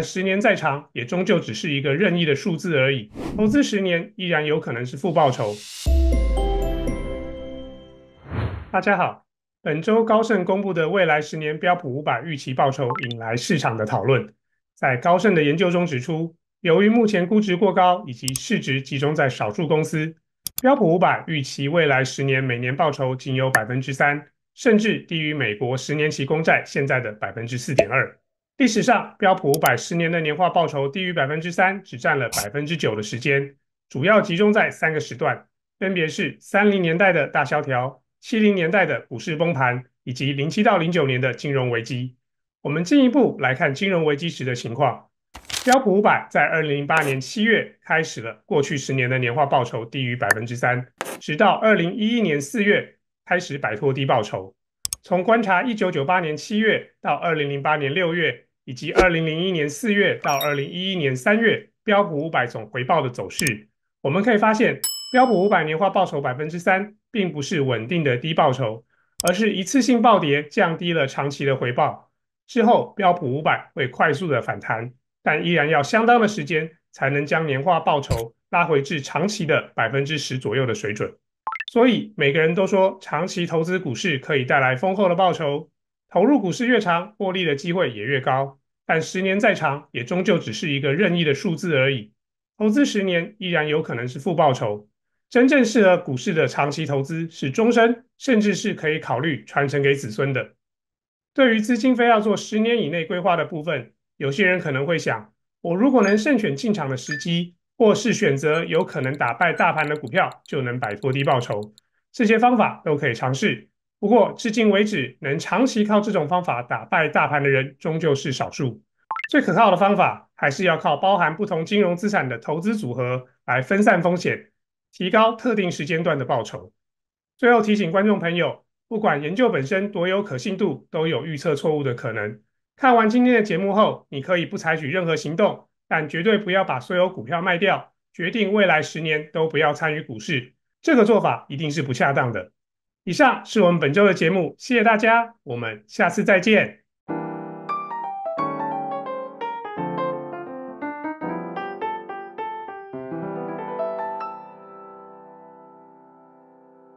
十年再长，也终究只是一个任意的数字而已。投资十年，依然有可能是负报酬。大家好，本周高盛公布的未来十年标普五百预期报酬，引来市场的讨论。在高盛的研究中指出，由于目前估值过高，以及市值集中在少数公司，标普五百预期未来十年每年报酬仅有百分之三，甚至低于美国十年期公债现在的百分之四点二。历史上，标普五百十年的年化报酬低于百分之三，只占了百分之九的时间，主要集中在三个时段，分别是三零年代的大萧条、七零年代的股市崩盘以及零七到零九年的金融危机。我们进一步来看金融危机时的情况，标普五百在二零零八年七月开始了过去十年的年化报酬低于百分之三，直到二零一一年四月开始摆脱低报酬。从观察一九九八年七月到二零零八年六月。以及二零零一年四月到二零一一年三月标普五百总回报的走势，我们可以发现，标普五百年化报酬百分之三，并不是稳定的低报酬，而是一次性暴跌降低了长期的回报。之后标普五百会快速的反弹，但依然要相当的时间才能将年化报酬拉回至长期的百分之十左右的水准。所以，每个人都说长期投资股市可以带来丰厚的报酬。投入股市越长，获利的机会也越高，但十年再长，也终究只是一个任意的数字而已。投资十年，依然有可能是负报酬。真正适合股市的长期投资是终身，甚至是可以考虑传承给子孙的。对于资金非要做十年以内规划的部分，有些人可能会想：我如果能慎选进场的时机，或是选择有可能打败大盘的股票，就能摆脱低报酬。这些方法都可以尝试。不过，至今为止，能长期靠这种方法打败大盘的人终究是少数。最可靠的方法，还是要靠包含不同金融资产的投资组合来分散风险，提高特定时间段的报酬。最后提醒观众朋友，不管研究本身多有可信度，都有预测错误的可能。看完今天的节目后，你可以不采取任何行动，但绝对不要把所有股票卖掉，决定未来十年都不要参与股市。这个做法一定是不恰当的。以上是我们本周的节目，谢谢大家，我们下次再见。